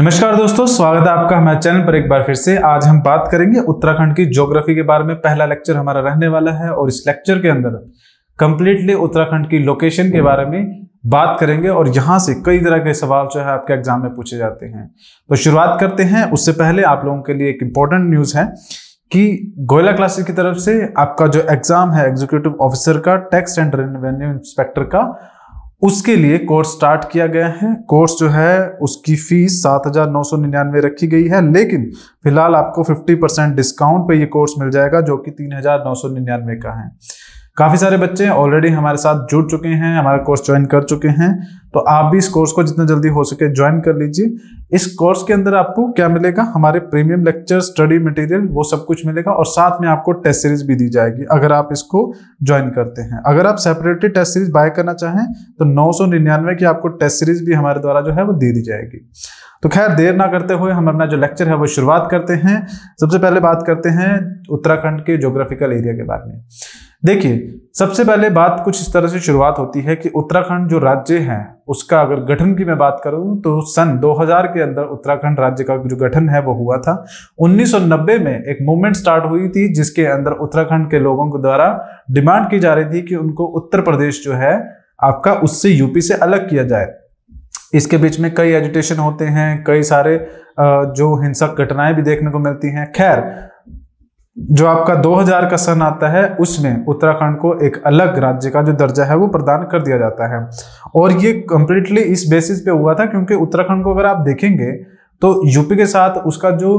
नमस्कार दोस्तों स्वागत है आपका हमारे चैनल पर एक बार फिर से आज हम बात करेंगे उत्तराखंड की ज्योग्राफी के बारे में पहला लेक्चर हमारा रहने वाला है और इस लेक्चर के अंदर कंप्लीटली उत्तराखंड की लोकेशन के बारे में बात करेंगे और यहाँ से कई तरह के सवाल जो है आपके एग्जाम में पूछे जाते हैं तो शुरुआत करते हैं उससे पहले आप लोगों के लिए एक इंपॉर्टेंट न्यूज़ है कि गोयला क्लासेस की तरफ से आपका जो एग्जाम है एग्जीक्यूटिव ऑफिसर का टैक्स एंड रेवेन्यू इंस्पेक्टर का उसके लिए कोर्स स्टार्ट किया गया है कोर्स जो है उसकी फीस सात हजार नौ सौ निन्यानवे रखी गई है लेकिन फिलहाल आपको फिफ्टी परसेंट डिस्काउंट पे ये कोर्स मिल जाएगा जो कि तीन हजार नौ सौ निन्यानवे का है काफ़ी सारे बच्चे ऑलरेडी हमारे साथ जुड़ चुके हैं हमारा कोर्स ज्वाइन कर चुके हैं तो आप भी इस कोर्स को जितना जल्दी हो सके ज्वाइन कर लीजिए इस कोर्स के अंदर आपको क्या मिलेगा हमारे प्रीमियम लेक्चर स्टडी मटेरियल वो सब कुछ मिलेगा और साथ में आपको टेस्ट सीरीज भी दी जाएगी अगर आप इसको ज्वाइन करते हैं अगर आप सेपरेटली टेस्ट सीरीज बाय करना चाहें तो नौ की आपको टेस्ट सीरीज भी हमारे द्वारा जो है वो दे दी जाएगी तो खैर देर ना करते हुए हम अपना जो लेक्चर है वो शुरुआत करते हैं सबसे पहले बात करते हैं उत्तराखंड के जोग्राफिकल एरिया के बारे में देखिए सबसे पहले बात कुछ इस तरह से शुरुआत होती है कि उत्तराखंड जो राज्य है उसका अगर गठन की मैं बात करूं तो सन 2000 के अंदर उत्तराखंड राज्य का जो गठन है वो हुआ था 1990 में एक मूवमेंट स्टार्ट हुई थी जिसके अंदर उत्तराखंड के लोगों के द्वारा डिमांड की जा रही थी कि उनको उत्तर प्रदेश जो है आपका उससे यूपी से अलग किया जाए इसके बीच में कई एजुटेशन होते हैं कई सारे जो हिंसक घटनाएं भी देखने को मिलती हैं खैर जो आपका 2000 का सन आता है उसमें उत्तराखंड को एक अलग राज्य का जो दर्जा है वो प्रदान कर दिया जाता है और ये कंप्लीटली इस बेसिस पे हुआ था क्योंकि उत्तराखंड को अगर आप देखेंगे तो यूपी के साथ उसका जो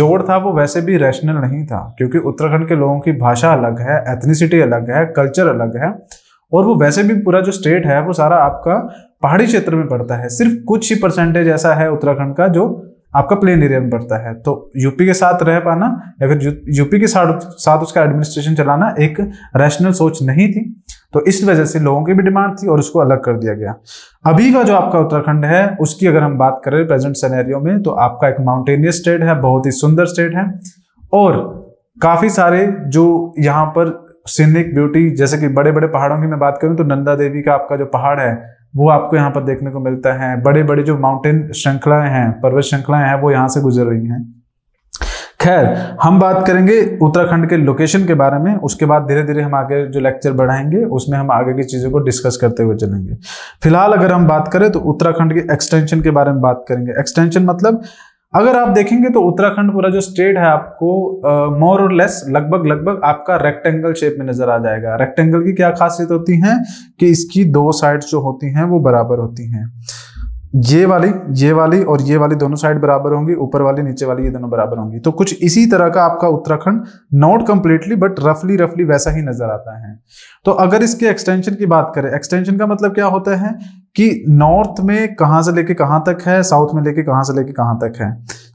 जोड़ था वो वैसे भी रैशनल नहीं था क्योंकि उत्तराखंड के लोगों की भाषा अलग है एथनिसिटी अलग है कल्चर अलग है और वो वैसे भी पूरा जो स्टेट है वो सारा आपका पहाड़ी क्षेत्र में पड़ता है सिर्फ कुछ ही परसेंटेज ऐसा है उत्तराखंड का जो आपका प्लेन एरिया में पड़ता है तो यूपी के साथ रह पाना या फिर यूपी के साथ साथ उसका एडमिनिस्ट्रेशन चलाना एक रैशनल सोच नहीं थी तो इस वजह से लोगों की भी डिमांड थी और उसको अलग कर दिया गया अभी का जो आपका उत्तराखंड है उसकी अगर हम बात करें प्रेजेंट सिनेरियो में तो आपका एक माउंटेनियस स्टेट है बहुत ही सुंदर स्टेट है और काफी सारे जो यहाँ पर सीनिक ब्यूटी जैसे कि बड़े बड़े पहाड़ों की मैं बात करूं तो नंदा देवी का आपका जो पहाड़ है वो आपको यहाँ पर देखने को मिलता है बड़े बड़े जो माउंटेन श्रृंखलाएं हैं पर्वत श्रृंखलाएं हैं वो यहाँ से गुजर रही हैं खैर हम बात करेंगे उत्तराखंड के लोकेशन के बारे में उसके बाद धीरे धीरे हम आगे जो लेक्चर बढ़ाएंगे उसमें हम आगे की चीज़ों को डिस्कस करते हुए चलेंगे फिलहाल अगर हम बात करें तो उत्तराखंड के एक्सटेंशन के बारे में बात करेंगे एक्सटेंशन मतलब अगर आप देखेंगे तो उत्तराखंड पूरा जो स्टेट है आपको मोर और लेस लगभग लगभग आपका रेक्टेंगल शेप में नजर आ जाएगा रेक्टेंगल की क्या खासियत होती है कि इसकी दो साइड जो होती हैं वो बराबर होती हैं ये वाली ये वाली और ये वाली दोनों साइड बराबर होंगी ऊपर वाली नीचे वाली ये दोनों बराबर होंगी तो कुछ इसी तरह का आपका उत्तराखंड नॉट कंप्लीटली बट रफली रफली वैसा ही नजर आता है तो अगर इसके एक्सटेंशन की बात करें एक्सटेंशन का मतलब क्या होता है कि नॉर्थ में कहाँ से लेके कहाँ तक है साउथ में लेके कहाँ से लेके कहाँ तक है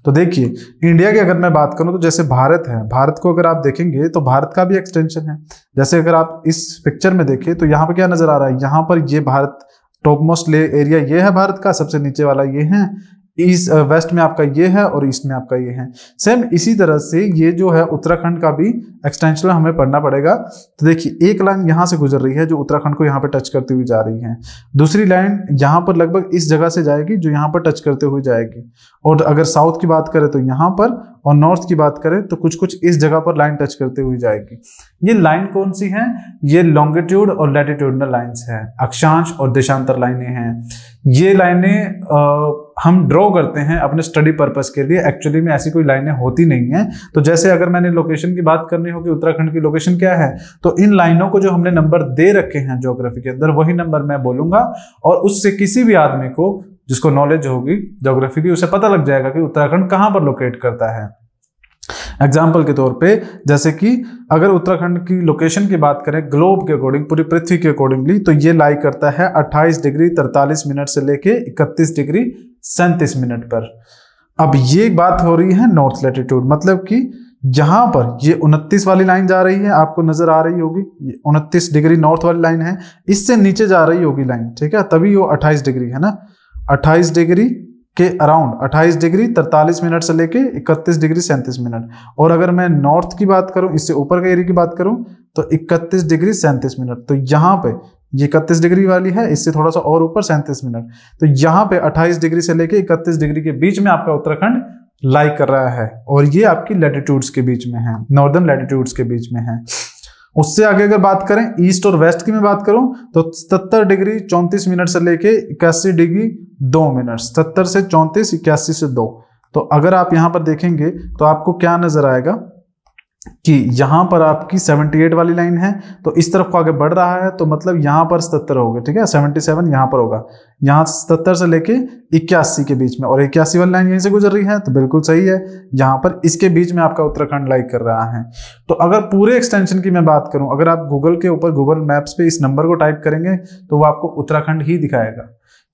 तो देखिए इंडिया की अगर मैं बात करूँ तो जैसे भारत है भारत को अगर आप देखेंगे तो भारत का भी एक्सटेंशन है जैसे अगर आप इस पिक्चर में देखें तो यहाँ पर क्या नज़र आ रहा है यहाँ पर ये भारत टॉप मोस्ट ले एरिया ये है भारत का सबसे नीचे वाला ये है ईस्ट वेस्ट में आपका ये है और ईस्ट में आपका ये है सेम इसी तरह से ये जो है उत्तराखंड का भी एक्सटेंशन हमें पढ़ना पड़ेगा तो देखिए एक लाइन यहाँ से गुजर रही है जो उत्तराखंड को यहाँ पर टच करती हुई जा रही है दूसरी लाइन यहाँ पर लगभग इस जगह से जाएगी जो यहाँ पर टच करते हुए जाएगी और अगर साउथ की बात करें तो यहाँ पर और नॉर्थ की बात करें तो कुछ कुछ इस जगह पर लाइन टच करते हुए जाएगी ये लाइन कौन सी है ये लॉन्गिट्यूड और लैटिट्यूडनल लाइन्स हैं अक्षांश और देशांतर लाइनें हैं ये लाइनें हम ड्रॉ करते हैं अपने स्टडी पर्पज के लिए एक्चुअली में ऐसी कोई लाइनें होती नहीं है तो जैसे अगर मैंने लोकेशन की बात करनी होगी उत्तराखंड की लोकेशन क्या है तो इन लाइनों को जो हमने नंबर दे रखे हैं जोग्राफी के अंदर वही नंबर मैं बोलूंगा और उससे किसी भी आदमी को जिसको नॉलेज होगी जोग्राफी की उसे पता लग जाएगा कि उत्तराखंड कहाँ पर लोकेट करता है एग्जाम्पल के तौर पे जैसे कि अगर उत्तराखंड की लोकेशन की बात करें ग्लोब के अकॉर्डिंग पूरी पृथ्वी के अकॉर्डिंगली तो ये लाई करता है 28 डिग्री 43 मिनट से लेके 31 डिग्री सैंतीस मिनट पर अब ये बात हो रही है नॉर्थ लैटिट्यूड मतलब कि जहां पर ये उनतीस वाली लाइन जा रही है आपको नजर आ रही होगी ये उनतीस डिग्री नॉर्थ वाली लाइन है इससे नीचे जा रही होगी लाइन ठीक है तभी वो अट्ठाईस डिग्री है ना अट्ठाईस डिग्री के अराउंड अट्ठाईस डिग्री तरतालीस मिनट से लेके इकतीस डिग्री सैंतीस मिनट और अगर मैं नॉर्थ की बात करूं इससे ऊपर के एरिया की बात करूं तो इकतीस डिग्री सैंतीस मिनट तो यहां पे ये इकतीस डिग्री वाली है इससे थोड़ा सा और ऊपर सैंतीस मिनट तो यहाँ पे अट्ठाईस डिग्री से लेके इकतीस डिग्री के बीच में आपका उत्तराखंड लाई कर रहा है और ये आपकी लेटिट्यूड्स के बीच में है नॉर्दर्न लेटिट्यूड्स के बीच में है उससे आगे अगर बात करें ईस्ट और वेस्ट की मैं बात करूं तो सत्तर डिग्री चौंतीस मिनट से लेके इक्यासी डिग्री दो मिनट सत्तर से चौंतीस इक्यासी से दो तो अगर आप यहां पर देखेंगे तो आपको क्या नजर आएगा कि यहाँ पर आपकी 78 वाली लाइन है तो इस तरफ को आगे बढ़ रहा है तो मतलब यहाँ पर 77 होगा ठीक है 77 यहाँ पर होगा यहाँ सतर से लेके इक्यासी के बीच में और इक्यासी वाली लाइन यहीं से गुजर रही है तो बिल्कुल सही है यहाँ पर इसके बीच में आपका उत्तराखंड लाइक कर रहा है तो अगर पूरे एक्सटेंशन की मैं बात करूँ अगर आप गूगल के ऊपर गूगल मैप्स पे इस नंबर को टाइप करेंगे तो वो आपको उत्तराखंड ही दिखाएगा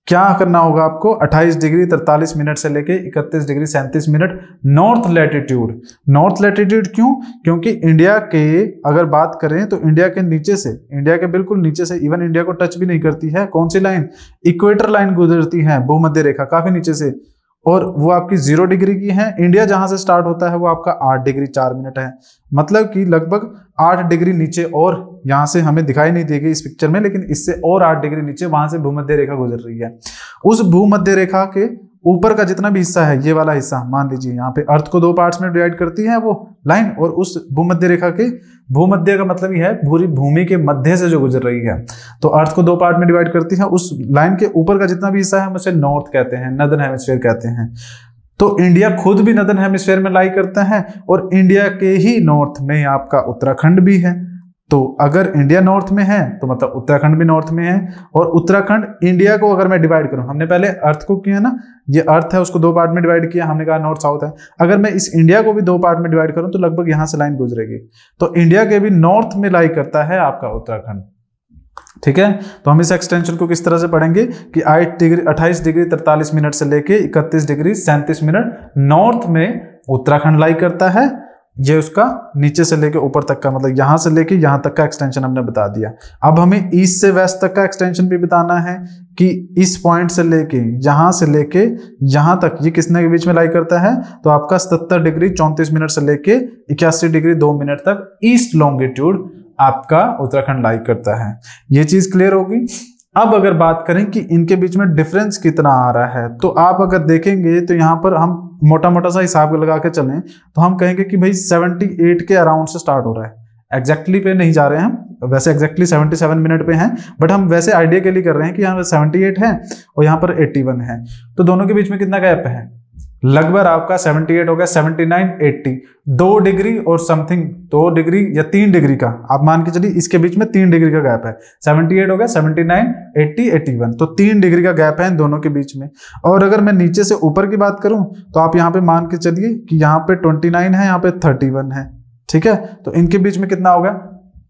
क्या करना होगा आपको 28 डिग्री 43 मिनट से लेके 31 डिग्री सैंतीस minute north latitude north latitude क्यों क्योंकि इंडिया के अगर बात करें तो इंडिया के नीचे से इंडिया के बिल्कुल नीचे से इवन इंडिया को टच भी नहीं करती है कौन सी लाइन इक्वेटर लाइन गुजरती है भूमध्य रेखा काफी नीचे से और वो आपकी जीरो डिग्री की है इंडिया जहां से स्टार्ट होता है वो आपका आठ डिग्री चार मिनट है मतलब कि लगभग आठ डिग्री नीचे और यहाँ से हमें दिखाई नहीं देगी इस पिक्चर में लेकिन इससे और आठ डिग्री नीचे वहां से भूमध्य रेखा गुजर रही है उस भूमध्य रेखा के ऊपर का जितना भी हिस्सा है ये वाला हिस्सा मान लीजिए यहाँ पे अर्थ को दो पार्ट्स में डिवाइड करती है वो लाइन और उस भूमध्य रेखा के भूमध्य का मतलब ही है पूरी भूमि के मध्य से जो गुजर रही है तो अर्थ को दो पार्ट में डिवाइड करती है उस लाइन के ऊपर का जितना भी हिस्सा है हम उसे नॉर्थ कहते हैं नदन हेमिस्फेयर कहते हैं तो इंडिया खुद भी नदन हेमिस्फेयर में लाई करता है और इंडिया के ही नॉर्थ में आपका उत्तराखंड भी है तो अगर इंडिया नॉर्थ में है तो मतलब उत्तराखंड भी नॉर्थ में है और उत्तराखंड इंडिया को अगर मैं डिवाइड करूं हमने पहले अर्थ को किया ना ये अर्थ है उसको दो पार्ट में डिवाइड किया हमने कहा नॉर्थ साउथ है अगर मैं इस इंडिया को भी दो पार्ट में डिवाइड करूं तो लगभग यहां से लाइन गुजरेगी तो इंडिया के भी नॉर्थ में लाई करता है आपका उत्तराखंड ठीक है तो हम इस एक्सटेंशन को किस तरह से पढ़ेंगे कि आठ डिग्री अट्ठाईस डिग्री तरतालीस मिनट से लेके इकतीस डिग्री सैंतीस मिनट नॉर्थ में उत्तराखंड लाई करता है ये उसका नीचे से लेके ऊपर तक का मतलब यहां से लेके यहां तक का एक्सटेंशन हमने बता दिया अब हमें ईस्ट से वेस्ट तक का एक्सटेंशन भी बताना है कि इस पॉइंट से लेके यहां से लेके यहां तक ये किसने के बीच में लाई करता है तो आपका 70 डिग्री 34 मिनट से लेके इक्यासी डिग्री दो मिनट तक ईस्ट लॉन्गिट्यूड आपका उत्तराखंड लाई करता है ये चीज क्लियर होगी अब अगर बात करें कि इनके बीच में डिफरेंस कितना आ रहा है तो आप अगर देखेंगे तो यहाँ पर हम मोटा मोटा सा हिसाब लगा के चलें तो हम कहेंगे कि भाई 78 के अराउंड से स्टार्ट हो रहा है एग्जैक्टली पे नहीं जा रहे हैं हम वैसे एग्जैक्टली 77 मिनट पे हैं बट हम वैसे आइडिया के लिए कर रहे हैं कि यहाँ पर 78 है और यहाँ पर 81 है तो दोनों के बीच में कितना गैप है लगभग आपका 78 हो गया 79 80 दो डिग्री और समथिंग दो डिग्री या तीन डिग्री का आप मान के चलिए इसके बीच में तीन डिग्री का गैप है 78 हो गया 79 80 81 तो तीन डिग्री का गैप है इन दोनों के बीच में और अगर मैं नीचे से ऊपर की बात करूं तो आप यहां पे मान के चलिए कि यहां पे 29 है यहाँ पे 31 है ठीक है तो इनके बीच में कितना होगा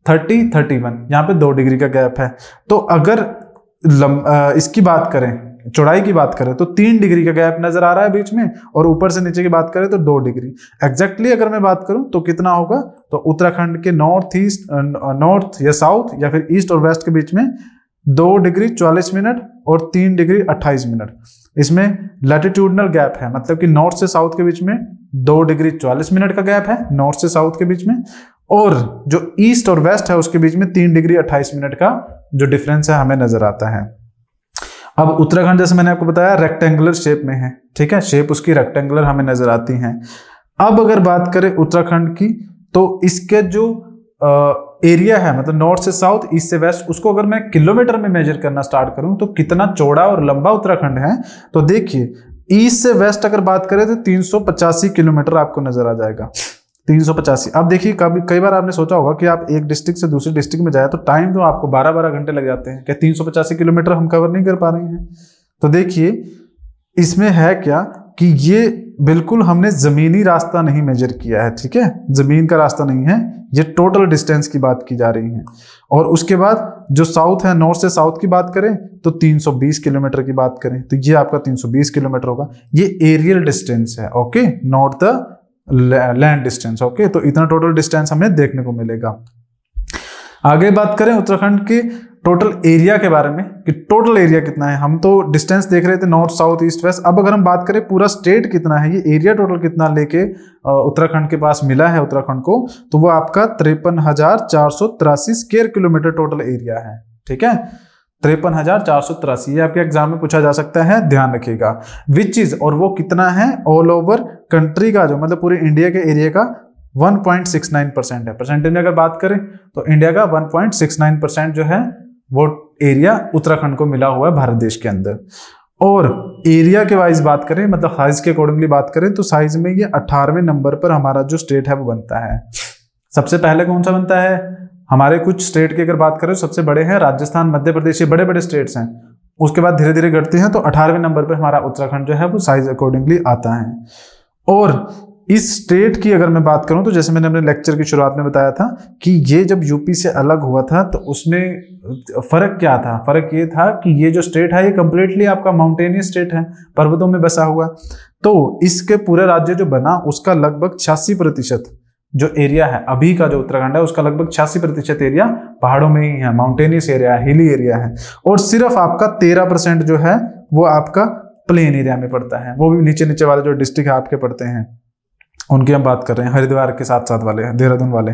थर्टी थर्टी वन पे दो डिग्री का गैप है तो अगर लम, आ, इसकी बात करें चौड़ाई की बात करें तो तीन डिग्री का गैप नजर आ रहा है बीच में और ऊपर से नीचे की बात करें तो दो डिग्री एग्जैक्टली अगर मैं बात करूं तो कितना होगा तो उत्तराखंड के नॉर्थ ईस्ट नॉर्थ या साउथ या फिर ईस्ट और वेस्ट के बीच में दो डिग्री चालीस मिनट और तीन डिग्री अट्ठाईस मिनट इसमें लेटिट्यूडनल गैप है मतलब कि नॉर्थ से साउथ के बीच में दो डिग्री चालीस मिनट का गैप है नॉर्थ से साउथ के बीच में और जो ईस्ट और वेस्ट है उसके बीच में तीन डिग्री अट्ठाईस मिनट का जो डिफरेंस है हमें नजर आता है अब उत्तराखंड जैसे मैंने आपको बताया रेक्टेंगुलर शेप में है ठीक है शेप उसकी रेक्टेंगुलर हमें नजर आती है अब अगर बात करें उत्तराखंड की तो इसके जो आ, एरिया है मतलब नॉर्थ से साउथ ईस्ट से वेस्ट उसको अगर मैं किलोमीटर में मेजर करना स्टार्ट करूं तो कितना चौड़ा और लंबा उत्तराखंड है तो देखिए ईस्ट से वेस्ट अगर बात करें तो तीन किलोमीटर आपको नजर आ जाएगा तीन सौ पचासी अब देखिए कभी कई बार आपने सोचा होगा कि आप एक डिस्ट्रिक्ट से दूसरे डिस्ट्रिक्ट में जाए तो टाइम तो आपको बारह बारह घंटे लग जाते हैं क्या तीन सौ पचासी किलोमीटर हम कवर नहीं कर पा रहे हैं तो देखिए इसमें है क्या कि ये बिल्कुल हमने ज़मीनी रास्ता नहीं मेजर किया है ठीक है ज़मीन का रास्ता नहीं है ये टोटल डिस्टेंस की बात की जा रही है और उसके बाद जो साउथ है नॉर्थ से साउथ की बात करें तो 320 किलोमीटर की बात करें तो ये आपका 320 किलोमीटर होगा ये एरियल डिस्टेंस है okay north the land distance okay तो इतना टोटल डिस्टेंस हमें देखने को मिलेगा आगे बात करें उत्तराखंड के टोटल एरिया के बारे में कि टोटल एरिया कितना है हम तो डिस्टेंस देख रहे थे नॉर्थ साउथ ईस्ट वेस्ट अब अगर हम बात करें पूरा स्टेट कितना है ये एरिया टोटल कितना लेके उत्तराखंड के पास मिला है उत्तराखंड को तो वो आपका तिरपन हजार चार सौ तिरासी स्क्वेयर किलोमीटर टोटल एरिया है ठीक है त्रेपन हजार चार सौ तिरासी ये आपके एग्जाम में पूछा जा सकता है ध्यान रखिएगा विच इज और वो कितना है ऑल ओवर कंट्री का जो मतलब पूरे इंडिया के एरिया का 1.69 परसेंट है परसेंटेज में अगर बात करें तो इंडिया का 1.69 परसेंट जो है वो एरिया उत्तराखंड को मिला हुआ है भारत देश के अंदर और एरिया के वाइज बात करें मतलब साइज के अकॉर्डिंगली बात करें तो साइज में ये अठारहवें नंबर पर हमारा जो स्टेट है वो बनता है सबसे पहले कौन सा बनता है हमारे कुछ स्टेट की अगर बात करें सबसे बड़े हैं राजस्थान मध्य प्रदेश ये बड़े बड़े स्टेट्स हैं उसके बाद धीरे धीरे घटते हैं तो अठारहवें नंबर पर हमारा उत्तराखंड जो है वो साइज अकॉर्डिंगली आता है और इस स्टेट की अगर मैं बात करूं तो जैसे मैंने अपने लेक्चर की शुरुआत में बताया था कि ये जब यूपी से अलग हुआ था तो उसमें फ़र्क क्या था फ़र्क ये था कि ये जो स्टेट है ये कम्प्लीटली आपका माउंटेनियस स्टेट है पर्वतों में बसा हुआ तो इसके पूरे राज्य जो बना उसका लगभग छियासी प्रतिशत जो एरिया है अभी का जो उत्तराखंड है उसका लगभग छियासी प्रतिशत एरिया पहाड़ों में ही है माउंटेनियस एरिया है हिली एरिया है और सिर्फ आपका तेरह परसेंट जो है वो आपका प्लेन एरिया में पड़ता है वो भी नीचे नीचे वाले जो डिस्ट्रिक्ट है आपके पड़ते हैं उनकी हम बात कर रहे हैं हरिद्वार के साथ साथ वाले देहरादून वाले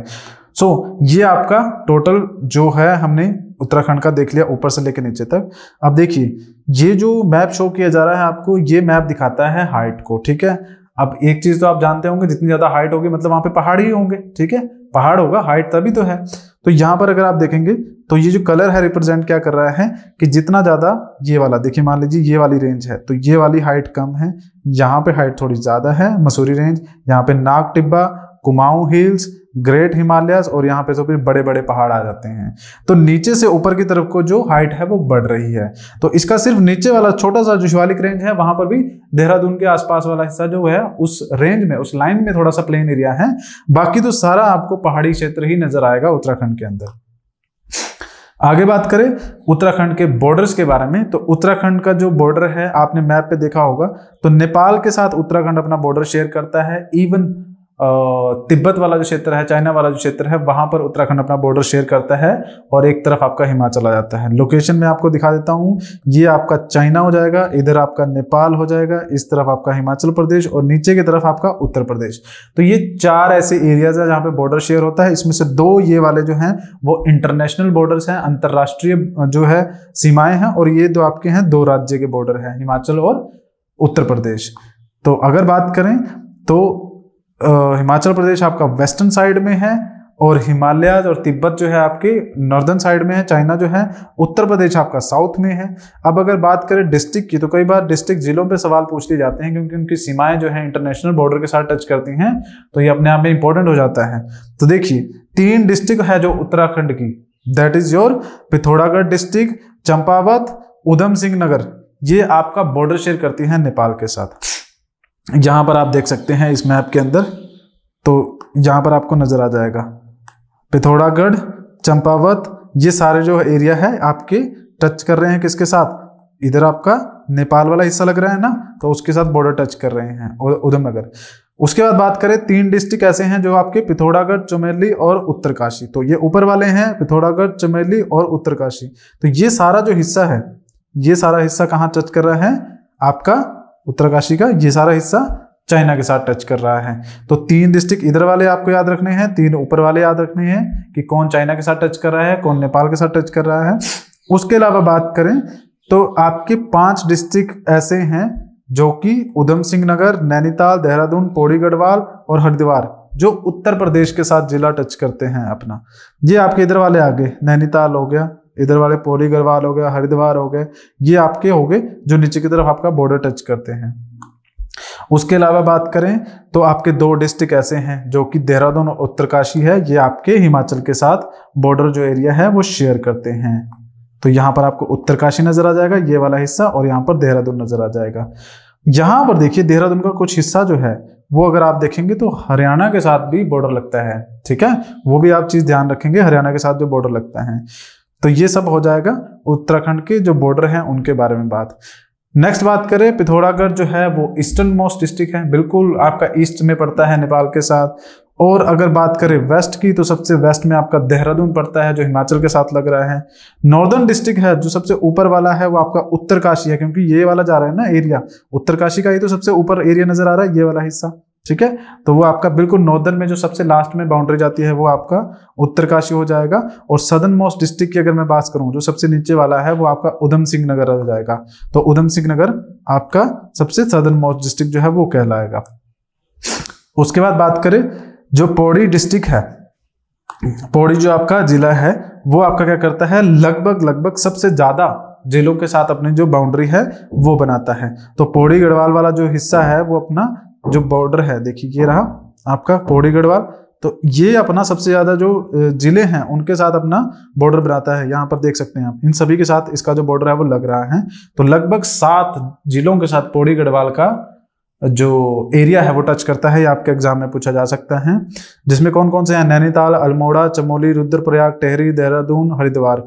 सो so, ये आपका टोटल जो है हमने उत्तराखंड का देख लिया ऊपर से लेकर नीचे तक अब देखिए ये जो मैप शो किया जा रहा है आपको ये मैप दिखाता है हाइट को ठीक है अब एक चीज तो आप जानते होंगे जितनी ज्यादा हाइट होगी मतलब वहां पे पहाड़ ही होंगे ठीक है पहाड़ होगा हाइट तभी तो है तो यहां पर अगर आप देखेंगे तो ये जो कलर है रिप्रेजेंट क्या कर रहा है कि जितना ज्यादा ये वाला देखिए मान लीजिए ये वाली रेंज है तो ये वाली हाइट कम है यहाँ पे हाइट थोड़ी ज्यादा है मसूरी रेंज यहाँ पे नाग टिब्बा कुमाऊं हिल्स ग्रेट हिमालयस और यहाँ पे तो फिर बड़े बड़े पहाड़ आ जाते हैं तो नीचे से ऊपर की तरफ को जो हाइट है वो बढ़ रही है तो इसका सिर्फ नीचे वाला छोटा सा जो शिवालिक रेंज है वहां पर भी देहरादून के आसपास वाला हिस्सा जो है उस रेंज में उस लाइन में थोड़ा सा प्लेन एरिया है बाकी तो सारा आपको पहाड़ी क्षेत्र ही नजर आएगा उत्तराखंड के अंदर आगे बात करें उत्तराखंड के बॉर्डर्स के बारे में तो उत्तराखंड का जो बॉर्डर है आपने मैप पे देखा होगा तो नेपाल के साथ उत्तराखंड अपना बॉर्डर शेयर करता है इवन तिब्बत वाला जो क्षेत्र है चाइना वाला जो क्षेत्र है वहां पर उत्तराखंड अपना बॉर्डर शेयर करता है और एक तरफ आपका हिमाचल आ जाता है लोकेशन मैं आपको दिखा देता हूँ ये आपका चाइना हो जाएगा इधर आपका नेपाल हो जाएगा इस तरफ आपका हिमाचल प्रदेश और नीचे की तरफ आपका उत्तर प्रदेश तो ये चार ऐसे एरियाज है जहाँ पे बॉर्डर शेयर होता है इसमें से दो ये वाले जो हैं वो इंटरनेशनल बॉर्डर्स हैं अंतर्राष्ट्रीय जो है सीमाएं हैं और ये जो आपके हैं दो राज्य के बॉर्डर हैं हिमाचल और उत्तर प्रदेश तो अगर बात करें तो हिमाचल प्रदेश आपका वेस्टर्न साइड में है और हिमालय और तिब्बत जो है आपके नॉर्दर्न साइड में है चाइना जो है उत्तर प्रदेश आपका साउथ में है अब अगर बात करें डिस्ट्रिक्ट की तो कई बार डिस्ट्रिक्ट जिलों पे सवाल पूछ लिए जाते हैं क्योंकि उनकी सीमाएं जो है इंटरनेशनल बॉर्डर के साथ टच करती हैं तो ये अपने आप में इंपॉर्टेंट हो जाता है तो देखिए तीन डिस्ट्रिक्ट है जो उत्तराखंड की that is your Pithoragarh district Champawat Udham Singh Nagar ये आपका बॉर्डर शेयर करती है नेपाल के साथ यहाँ पर आप देख सकते हैं इस मैप के अंदर तो यहाँ पर आपको नज़र आ जाएगा पिथौरागढ़ चंपावत ये सारे जो एरिया है आपके टच कर रहे हैं किसके साथ इधर आपका नेपाल वाला हिस्सा लग रहा है ना तो उसके साथ बॉर्डर टच कर रहे हैं उधम नगर उसके बाद बात करें तीन डिस्ट्रिक्ट ऐसे हैं जो आपके पिथौरागढ़ चमेली और उत्तरकाशी तो ये ऊपर वाले हैं पिथौरागढ़ चमेली और उत्तरकाशी तो ये सारा जो हिस्सा है ये सारा हिस्सा कहाँ टच कर रहा है आपका उत्तरकाशी का ये सारा हिस्सा चाइना के साथ टच कर रहा है तो तीन डिस्ट्रिक्ट इधर वाले आपको याद रखने हैं तीन ऊपर वाले याद रखने हैं कि कौन चाइना के साथ टच कर रहा है कौन नेपाल के साथ टच कर रहा है उसके अलावा बात करें तो आपके पांच डिस्ट्रिक्ट ऐसे हैं जो कि उधम सिंह नगर नैनीताल देहरादून पौड़ी गढ़वाल और हरिद्वार जो उत्तर प्रदेश के साथ जिला टच करते हैं अपना ये आपके इधर वाले आगे नैनीताल हो गया इधर वाले पौरी गढ़वाल हो गए हरिद्वार हो गए ये आपके हो गए जो नीचे की तरफ आपका बॉर्डर टच करते हैं उसके अलावा बात करें तो आपके दो डिस्ट्रिक्ट ऐसे हैं जो कि देहरादून और उत्तरकाशी है ये आपके हिमाचल के साथ बॉर्डर जो एरिया है वो शेयर करते हैं तो यहाँ पर आपको उत्तरकाशी नजर आ जाएगा ये वाला हिस्सा और यहाँ पर देहरादून नजर आ जाएगा यहाँ पर देखिए देहरादून का कुछ हिस्सा जो है वो अगर आप देखेंगे तो हरियाणा के साथ भी बॉर्डर लगता है ठीक है वो भी आप चीज़ ध्यान रखेंगे हरियाणा के साथ जो बॉर्डर लगता है तो ये सब हो जाएगा उत्तराखंड के जो बॉर्डर हैं उनके बारे में बात नेक्स्ट बात करें पिथौरागढ़ जो है वो ईस्टर्न मोस्ट डिस्ट्रिक्ट है बिल्कुल आपका ईस्ट में पड़ता है नेपाल के साथ और अगर बात करें वेस्ट की तो सबसे वेस्ट में आपका देहरादून पड़ता है जो हिमाचल के साथ लग रहा है नॉर्दर्न डिस्ट्रिक्ट है जो सबसे ऊपर वाला है वो आपका उत्तरकाशी है क्योंकि ये वाला जा रहा है ना एरिया उत्तरकाशी का ही तो सबसे ऊपर एरिया नजर आ रहा है ये वाला हिस्सा ठीक है तो वो आपका बिल्कुल नॉर्दर्न में जो सबसे लास्ट में बाउंड्री जाती है वो आपका उत्तरकाशी हो जाएगा और सदर्न मोस्ट डिस्ट्रिक्ट की अगर मैं बात करूं जो सबसे नीचे वाला है वो आपका उधम सिंह नगर हो जाएगा तो उधम सिंह नगर आपका सबसे सदर्न मोस्ट डिस्ट्रिक्ट जो है वो कहलाएगा उसके बाद बात करें जो पौड़ी डिस्ट्रिक्ट है पौड़ी जो आपका जिला है वो आपका क्या करता है लगभग लगभग सबसे ज्यादा जिलों के साथ अपनी जो बाउंड्री है वो बनाता है तो पौड़ी गढ़वाल वाला जो हिस्सा है वो अपना जो बॉर्डर है देखिए ये रहा आपका पौड़ी गढ़वाल तो ये अपना सबसे ज़्यादा जो ज़िले हैं उनके साथ अपना बॉर्डर बनाता है यहाँ पर देख सकते हैं आप इन सभी के साथ इसका जो बॉर्डर है वो लग रहा है तो लगभग सात जिलों के साथ पौड़ी गढ़वाल का जो एरिया है वो टच करता है ये आपके एग्जाम में पूछा जा सकता है जिसमें कौन कौन से हैं Nainital Almora Chamoli Rudraprayag Tehri Dehradun Haridwar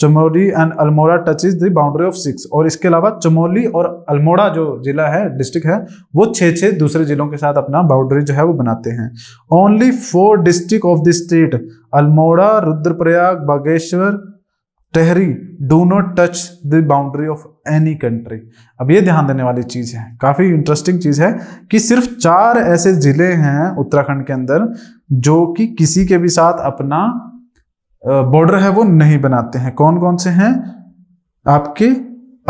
Chamoli and Almora is the boundary of six और इसके अलावा चमोली और अल्मोड़ा जो जिला है डिस्ट्रिक्ट है वो छः छः दूसरे जिलों के साथ अपना बाउंड्री जो है वो बनाते हैं only four district of the state Almora Rudraprayag Bageshwar Tehri do not touch the boundary of any country अब ये ध्यान देने वाली चीज़ है काफ़ी इंटरेस्टिंग चीज़ है कि सिर्फ चार ऐसे ज़िले हैं उत्तराखंड के अंदर जो कि किसी के भी साथ अपना बॉर्डर है वो नहीं बनाते हैं कौन कौन से हैं आपके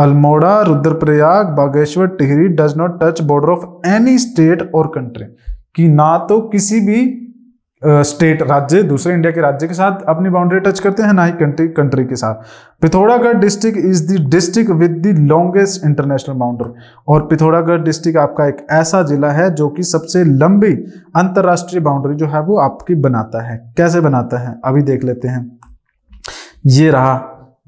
Almora Rudraprayag Bageshwar Tehri does not touch border of any state और कंट्री कि ना तो किसी भी स्टेट राज्य दूसरे इंडिया के राज्य के साथ अपनी बाउंड्री टच करते हैं ना ही कंट्री कंट्री के साथ Pithoragarh district is the district with the longest international boundary और पिथौरागढ़ डिस्ट्रिक्ट आपका एक ऐसा जिला है जो कि सबसे लंबी अंतर्राष्ट्रीय बाउंड्री जो है वो आपकी बनाता है कैसे बनाता है अभी देख लेते हैं ये रहा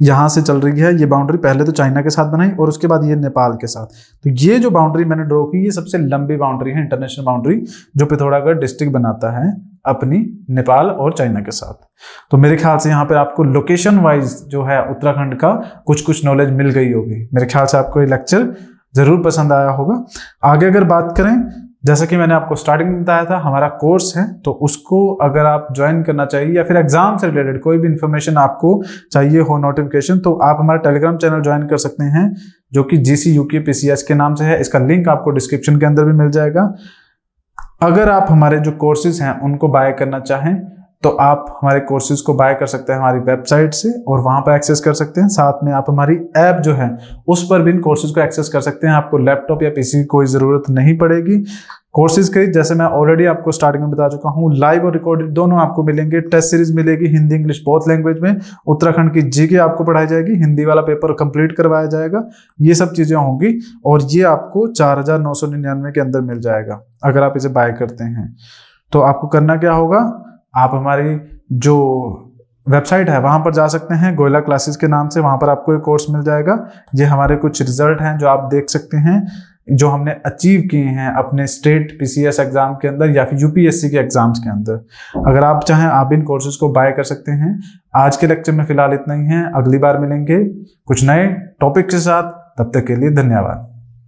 यहाँ से चल रही है ये बाउंड्री पहले तो चाइना के साथ बनाई और उसके बाद ये नेपाल के साथ तो ये जो बाउंड्री मैंने ड्रॉ की ये सबसे लंबी बाउंड्री है इंटरनेशनल बाउंड्री जो पिथौरागढ़ डिस्ट्रिक्ट बनाता है अपनी नेपाल और चाइना के साथ तो मेरे ख्याल से यहाँ पर आपको लोकेशन वाइज जो है उत्तराखंड का कुछ कुछ नॉलेज मिल गई होगी मेरे ख्याल से आपको ये लेक्चर ज़रूर पसंद आया होगा आगे अगर बात करें जैसा कि मैंने आपको स्टार्टिंग में बताया था हमारा कोर्स है तो उसको अगर आप ज्वाइन करना चाहिए या फिर एग्जाम से रिलेटेड कोई भी इन्फॉर्मेशन आपको चाहिए हो नोटिफिकेशन तो आप हमारा टेलीग्राम चैनल ज्वाइन कर सकते हैं जो कि G C U K P C S के नाम से है इसका लिंक आपको डिस्क्रिप्शन के अंदर भी मिल जाएगा अगर आप हमारे जो कोर्सेज हैं उनको बाय करना चाहें तो आप हमारे कोर्सेज को बाय कर सकते हैं हमारी वेबसाइट से और वहां पर एक्सेस कर सकते हैं साथ में आप हमारी ऐप जो है उस पर भी इन कोर्सेज को एक्सेस कर सकते हैं आपको लैपटॉप या पीसी की कोई ज़रूरत नहीं पड़ेगी कोर्सेज के जैसे मैं ऑलरेडी आपको स्टार्टिंग में बता चुका हूँ लाइव और रिकॉर्डेड दोनों आपको मिलेंगे टेस्ट सीरीज मिलेगी हिंदी इंग्लिश बहुत लैंग्वेज में उत्तराखंड की जी आपको पढ़ाई जाएगी हिंदी वाला पेपर कंप्लीट करवाया जाएगा ये सब चीज़ें होंगी और ये आपको चार के अंदर मिल जाएगा अगर आप इसे बाय करते हैं तो आपको करना क्या होगा आप हमारी जो वेबसाइट है वहाँ पर जा सकते हैं गोयला क्लासेस के नाम से वहाँ पर आपको एक कोर्स मिल जाएगा ये हमारे कुछ रिजल्ट हैं जो आप देख सकते हैं जो हमने अचीव किए हैं अपने स्टेट पीसीएस एग्ज़ाम के अंदर या फिर यूपीएससी के एग्ज़ाम्स के अंदर अगर आप चाहें आप इन कोर्सेज को बाय कर सकते हैं आज के लेक्चर में फिलहाल इतना ही है अगली बार मिलेंगे कुछ नए टॉपिक के साथ तब तक के लिए धन्यवाद